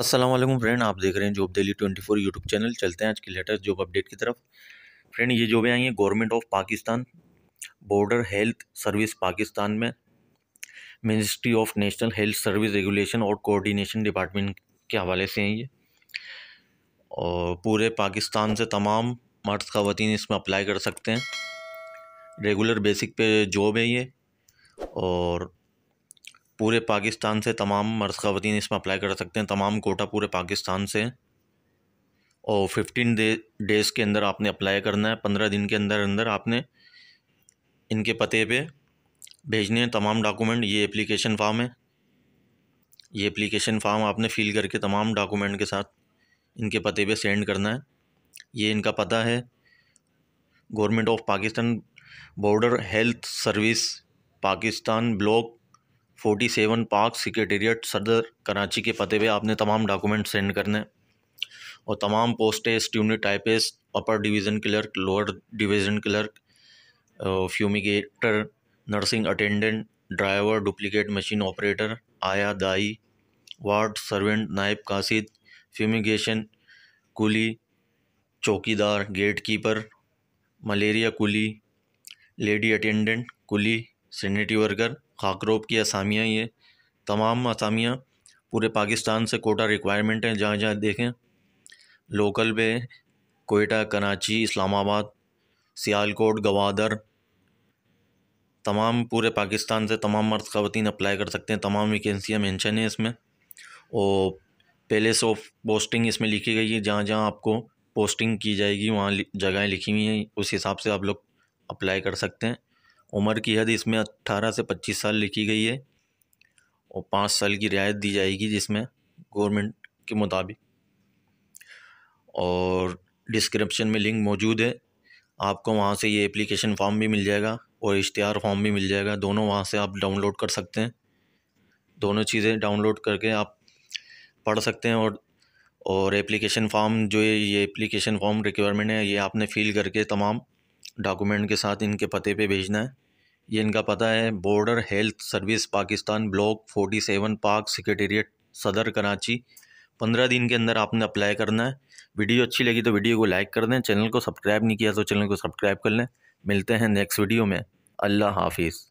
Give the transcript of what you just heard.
Aslam friend आप देख रहे हैं जॉब डेली 24 यूट्यूब चैनल चलते हैं आज की लेटेस्ट जॉब अपडेट की तरफ फ्रेंड ये जॉबें आई हैं Government of Pakistan Border Health Service Pakistan में Ministry of National Health Service Regulation और कोऑर्डिनेशन डिपार्टमेंट के हवाले से हैं ये और पूरे पाकिस्तान से तमाम मर्द खातन इसमें अप्लाई कर सकते हैं रेगुलर बेसिक पे जॉब है ये और पूरे पाकिस्तान से तमाम मर्द ख़वान इसमें अप्लाई कर सकते हैं तमाम कोटा पूरे पाकिस्तान से और फिफ्टीन डे डेज़ के अंदर आपने अप्लाई करना है पंद्रह दिन के अंदर अंदर आपने इनके पते पे भेजने हैं तमाम डॉक्यूमेंट ये एप्लीकेशन फ़ाम है ये एप्लीकेशन फ़ाम आपने फ़िल करके तमाम डॉक्यूमेंट के साथ इनके पते पे सेंड करना है ये इनका पता है Government of Pakistan Border Health Service Pakistan block forty seven park secretariat Saddar Karachi के पते पे आपने तमाम डॉक्यूमेंट सेंड करने और तमाम posts unit typist upper division clerk lower division clerk fumigator nursing attendant driver duplicate machine operator आया दाई वार्ड सर्वेंट नायब कासिद फ्यूमिगेशन कुली चौकीदार gate keeper malaria coolie lady attendant coolie sanitary worker खाकरोप की असामियाँ ये तमाम असामियाँ पूरे पाकिस्तान से कोटा रिक्वायरमेंट हैं जहाँ जहाँ देखें लोकल पे कोयटा कराची इस्लामाबाद सियालकोट गवादर तमाम पूरे पाकिस्तान से तमाम मर्द खातन अप्लाई कर सकते हैं तमाम वैकेंसियाँ मैंशन हैं इसमें और पैलेस ऑफ पोस्टिंग इसमें लिखी गई है जहाँ जहाँ आपको पोस्टिंग की जाएगी वहाँ जगहें लिखी हुई हैं उस हिसाब से आप लोग अप्लाई कर सकते हैं उम्र की हद इसमें अट्ठारह से पच्चीस साल लिखी गई है और पाँच साल की रियायत दी जाएगी जिसमें गवर्नमेंट के मुताबिक और डिस्क्रिप्शन में लिंक मौजूद है आपको वहाँ से ये एप्लीकेशन फॉर्म भी मिल जाएगा और इश्तहार फॉर्म भी मिल जाएगा दोनों वहाँ से आप डाउनलोड कर सकते हैं दोनों चीज़ें डाउनलोड करके आप पढ़ सकते हैं और और एप्लीकेशन फॉर्म जो है ये एप्लीकेशन फॉर्म रिक्वायरमेंट है ये आपने फ़िल करके तमाम डॉक्यूमेंट के साथ इनके पते पे भेजना है ये इनका पता है Border Health Service Pakistan block forty seven park secretariat Saddar Karachi पंद्रह दिन के अंदर आपने अप्लाई करना है वीडियो अच्छी लगी तो वीडियो को लाइक कर दें चैनल को सब्सक्राइब नहीं किया तो चैनल को सब्सक्राइब कर लें मिलते हैं नेक्स्ट वीडियो में अल्लाह हाफिज़